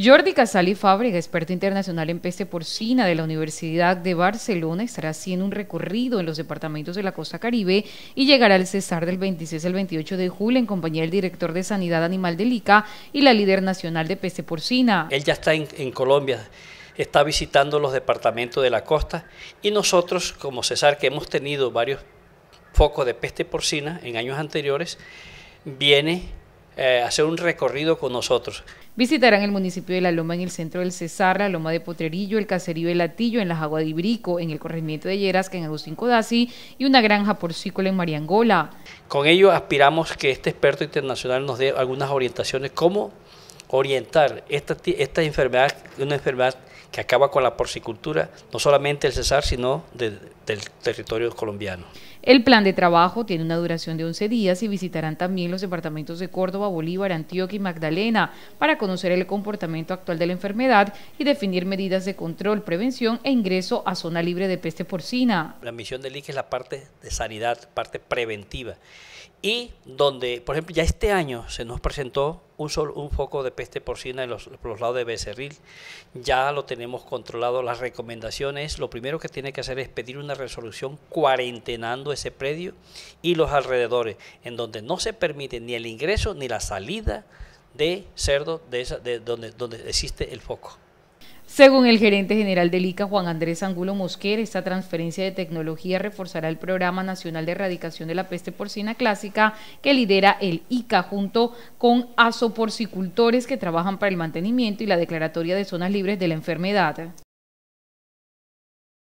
Jordi Casali Fábrega, experto internacional en peste porcina de la Universidad de Barcelona, estará haciendo un recorrido en los departamentos de la costa caribe y llegará al Cesar del 26 al 28 de julio en compañía del director de Sanidad Animal del ICA y la líder nacional de peste porcina. Él ya está en, en Colombia está visitando los departamentos de la costa y nosotros, como Cesar, que hemos tenido varios focos de peste porcina en años anteriores, viene eh, hacer un recorrido con nosotros. Visitarán el municipio de La Loma en el centro del Cesar, La Loma de Potrerillo, el caserío de Latillo, en las Aguas de Ibrico, en el corregimiento de que en Agustín Codazzi y una granja porcícola en Mariangola. Con ello aspiramos que este experto internacional nos dé algunas orientaciones como orientar esta, enfermedad, una enfermedad que acaba con la porcicultura, no solamente del Cesar, sino del territorio colombiano. El plan de trabajo tiene una duración de 11 días y visitarán también los departamentos de Córdoba, Bolívar, Antioquia y Magdalena para conocer el comportamiento actual de la enfermedad y definir medidas de control, prevención e ingreso a zona libre de peste porcina. La misión del IC e es la parte de sanidad, parte preventiva. Y donde, por ejemplo, ya este año se nos presentó un, foco de peste porcina en los, lados de Becerril. Ya lo tenemos controlado. Las recomendaciones, lo primero que tiene que hacer es pedir una resolución cuarentenando ese predio y los alrededores, en donde no se permite ni el ingreso ni la salida de cerdo de, esa, de donde, donde existe el foco. Según el gerente general del ICA, Juan Andrés Angulo Mosquera, esta transferencia de tecnología reforzará el Programa Nacional de Erradicación de la Peste Porcina Clásica que lidera el ICA junto con asoporcicultores que trabajan para el mantenimiento y la declaratoria de zonas libres de la enfermedad.